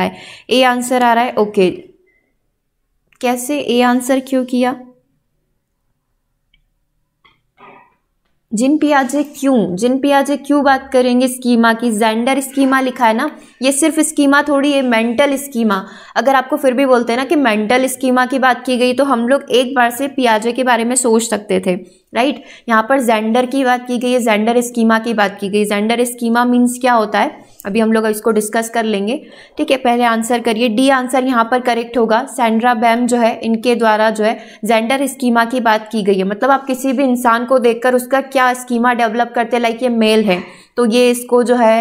है A answer आ रहा है ओके कैसे ए आंसर क्यों किया जिन पियाजे क्यों जिन पियाजे क्यों बात करेंगे स्कीमा की जेंडर स्कीमा लिखा है ना ये सिर्फ स्कीमा थोड़ी है मेंटल स्कीमा अगर आपको फिर भी बोलते हैं ना कि मेंटल स्कीमा की बात की गई तो हम लोग एक बार से पियाजे के बारे में सोच सकते थे राइट यहाँ पर जेंडर की बात की गई है जेंडर स्कीमा की बात की गई जेंडर स्कीमा मीन्स क्या होता है अभी हम लोग इसको डिस्कस कर लेंगे ठीक है पहले आंसर करिए डी आंसर यहाँ पर करेक्ट होगा सैंड्रा बैम जो है इनके द्वारा जो है जेंडर स्कीमा की बात की गई है मतलब आप किसी भी इंसान को देखकर उसका क्या स्कीमा डेवलप करते लाइक ये मेल है तो ये इसको जो है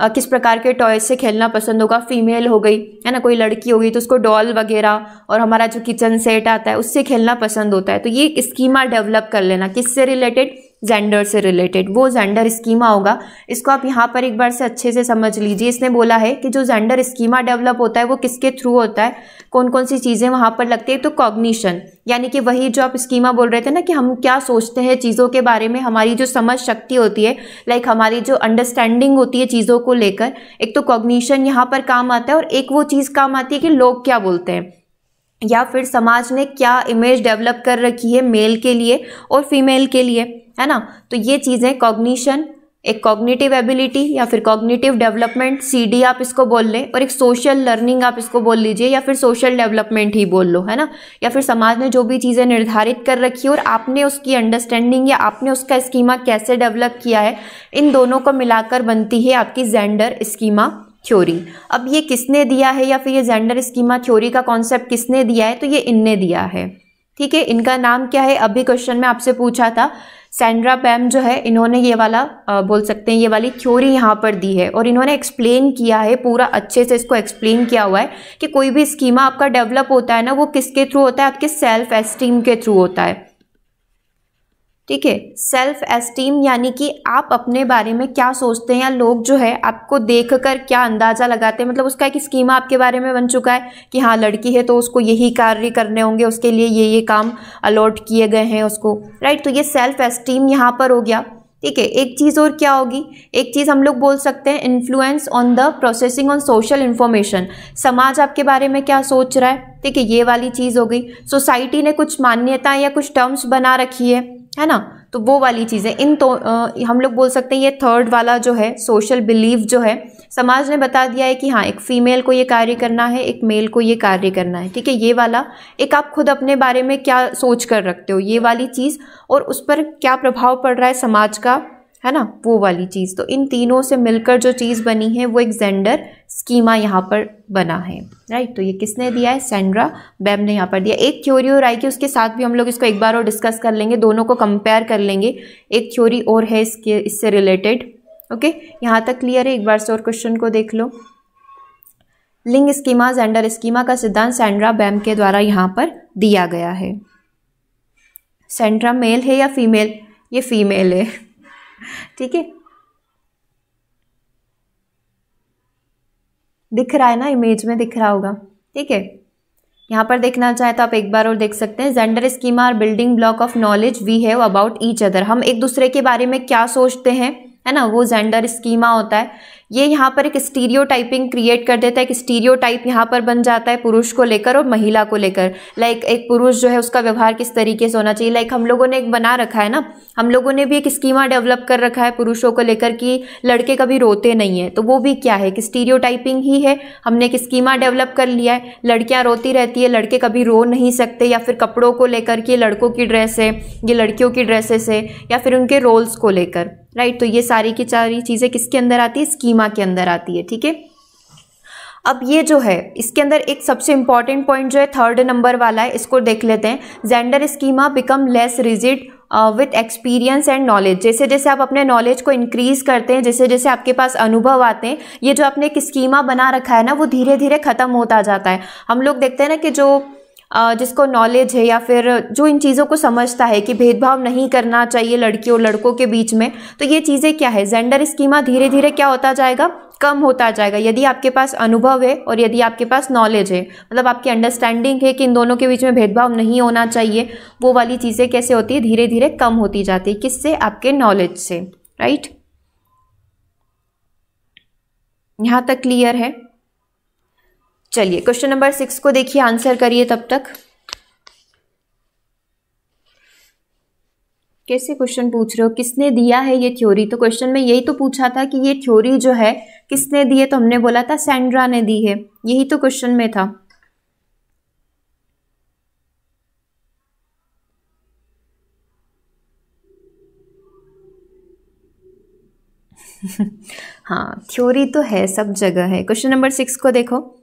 आ, किस प्रकार के टॉयज से खेलना पसंद होगा फीमेल हो गई है ना कोई लड़की हो गई तो उसको डॉल वगैरह और हमारा जो किचन सेट आता है उससे खेलना पसंद होता है तो ये स्कीमा डेवलप कर लेना किससे रिलेटेड जेंडर से रिलेटेड वो जेंडर स्कीमा होगा इसको आप यहाँ पर एक बार से अच्छे से समझ लीजिए इसने बोला है कि जो जेंडर स्कीमा डेवलप होता है वो किसके थ्रू होता है कौन कौन सी चीज़ें वहाँ पर लगती है तो कॉग्निशन यानी कि वही जो आप स्कीमा बोल रहे थे ना कि हम क्या सोचते हैं चीज़ों के बारे में हमारी जो समझ शक्ति होती है लाइक हमारी जो अंडरस्टैंडिंग होती है चीज़ों को लेकर एक तो कॉग्निशन यहाँ पर काम आता है और एक वो चीज़ काम आती है कि लोग क्या बोलते हैं या फिर समाज ने क्या इमेज डेवलप कर रखी है मेल के लिए और फीमेल के लिए है ना तो ये चीज़ें कॉग्निशन एक कॉग्निटिव एबिलिटी या फिर कॉग्निटिव डेवलपमेंट सी आप इसको बोल लें और एक सोशल लर्निंग आप इसको बोल लीजिए या फिर सोशल डेवलपमेंट ही बोल लो है ना या फिर समाज ने जो भी चीज़ें निर्धारित कर रखी है और आपने उसकी अंडरस्टैंडिंग या आपने उसका स्कीमा कैसे डेवलप किया है इन दोनों को मिलाकर बनती है आपकी जेंडर स्कीमा थ्योरी अब ये किसने दिया है या फिर ये जेंडर स्कीमा थ्योरी का कॉन्सेप्ट किसने दिया है तो ये इनने दिया है ठीक है इनका नाम क्या है अभी क्वेश्चन में आपसे पूछा था सैंड्रा पैम जो है इन्होंने ये वाला आ, बोल सकते हैं ये वाली थ्योरी यहाँ पर दी है और इन्होंने एक्सप्लेन किया है पूरा अच्छे से इसको एक्सप्लेन किया हुआ है कि कोई भी स्कीमा आपका डेवलप होता है ना वो किसके थ्रू होता है आपके सेल्फ एस्टीम के थ्रू होता है ठीक है सेल्फ एस्टीम यानी कि आप अपने बारे में क्या सोचते हैं या लोग जो है आपको देख कर क्या अंदाज़ा लगाते हैं मतलब उसका एक स्कीमा आपके बारे में बन चुका है कि हाँ लड़की है तो उसको यही कार्य करने होंगे उसके लिए ये ये काम अलॉट किए गए हैं उसको राइट तो ये सेल्फ एस्टीम यहाँ पर हो गया ठीक है एक चीज़ और क्या होगी एक चीज़ हम लोग बोल सकते हैं influence on the processing on social information समाज आपके बारे में क्या सोच रहा है ठीक है ये वाली चीज़ हो गई सोसाइटी ने कुछ मान्यता या कुछ टर्म्स बना रखी है है ना तो वो वाली चीज़ें इन तो आ, हम लोग बोल सकते हैं ये थर्ड वाला जो है सोशल बिलीव जो है समाज ने बता दिया है कि हाँ एक फीमेल को ये कार्य करना है एक मेल को ये कार्य करना है ठीक है ये वाला एक आप खुद अपने बारे में क्या सोच कर रखते हो ये वाली चीज़ और उस पर क्या प्रभाव पड़ रहा है समाज का है ना वो वाली चीज़ तो इन तीनों से मिलकर जो चीज़ बनी है वो एक जेंडर स्कीमा यहाँ पर बना है राइट तो ये किसने दिया है सेंड्रा बैम ने यहाँ पर दिया एक थ्योरी और आई कि उसके साथ भी हम लोग इसको एक बार और डिस्कस कर लेंगे दोनों को कंपेयर कर लेंगे एक थ्योरी और है इसके इससे रिलेटेड ओके यहाँ तक क्लियर है एक बार से और क्वेश्चन को देख लो लिंग स्कीमा जेंडर स्कीमा का सिद्धांत सेंड्रा बैम के द्वारा यहाँ पर दिया गया है सेंड्रा मेल है या फीमेल ये फीमेल है ठीक है दिख रहा है ना इमेज में दिख रहा होगा ठीक है यहाँ पर देखना चाहे तो आप एक बार और देख सकते हैं जेंडर स्कीमा और building block of knowledge we have about each other हम एक दूसरे के बारे में क्या सोचते हैं है ना वो जेंडर स्कीमा होता है ये यहाँ पर एक स्टीरियो टाइपिंग क्रिएट कर देता है एक स्टीरियो टाइप यहाँ पर बन जाता है पुरुष को लेकर और महिला को लेकर लाइक एक पुरुष जो है उसका व्यवहार किस तरीके से होना चाहिए लाइक हम लोगों ने एक बना रखा है ना हम लोगों ने भी एक स्कीमा डेवलप कर रखा है पुरुषों को लेकर कि लड़के कभी रोते नहीं हैं तो वो भी क्या है कि स्टीरियो टाइपिंग ही है हमने एक स्कीमा डेवलप कर लिया है लड़कियाँ रोती रहती है लड़के कभी रो नहीं सकते या फिर कपड़ों को लेकर के लड़कों की ड्रेस है ये लड़कियों की ड्रेसेस है या फिर उनके रोल्स को लेकर राइट तो ये सारी की सारी चीज़ें किसके अंदर आती है स्कीमा के अंदर आती है ठीक है अब ये जो है इसके अंदर एक सबसे इंपॉर्टेंट पॉइंट जो है थर्ड नंबर वाला है इसको देख लेते हैं gender schema become less rigid with experience and knowledge जैसे जैसे आप अपने नॉलेज को इंक्रीज़ करते हैं जैसे जैसे आपके पास अनुभव आते हैं ये जो आपने एक स्कीमा बना रखा है ना वो धीरे धीरे ख़त्म होता जाता है हम लोग देखते हैं ना कि जो जिसको नॉलेज है या फिर जो इन चीज़ों को समझता है कि भेदभाव नहीं करना चाहिए लड़कियों लड़कों के बीच में तो ये चीज़ें क्या है जेंडर स्कीमा धीरे धीरे क्या होता जाएगा कम होता जाएगा यदि आपके पास अनुभव है और यदि आपके पास नॉलेज है मतलब आपकी अंडरस्टैंडिंग है कि इन दोनों के बीच में भेदभाव नहीं होना चाहिए वो वाली चीज़ें कैसे होती है धीरे धीरे कम होती जाती है किससे आपके नॉलेज से राइट यहाँ तक क्लियर है चलिए क्वेश्चन नंबर सिक्स को देखिए आंसर करिए तब तक कैसे क्वेश्चन पूछ रहे हो किसने दिया है ये थ्योरी तो क्वेश्चन में यही तो पूछा था कि ये थ्योरी जो है किसने दी है तो हमने बोला था सैंड्रा ने दी है यही तो क्वेश्चन में था हाँ थ्योरी तो है सब जगह है क्वेश्चन नंबर सिक्स को देखो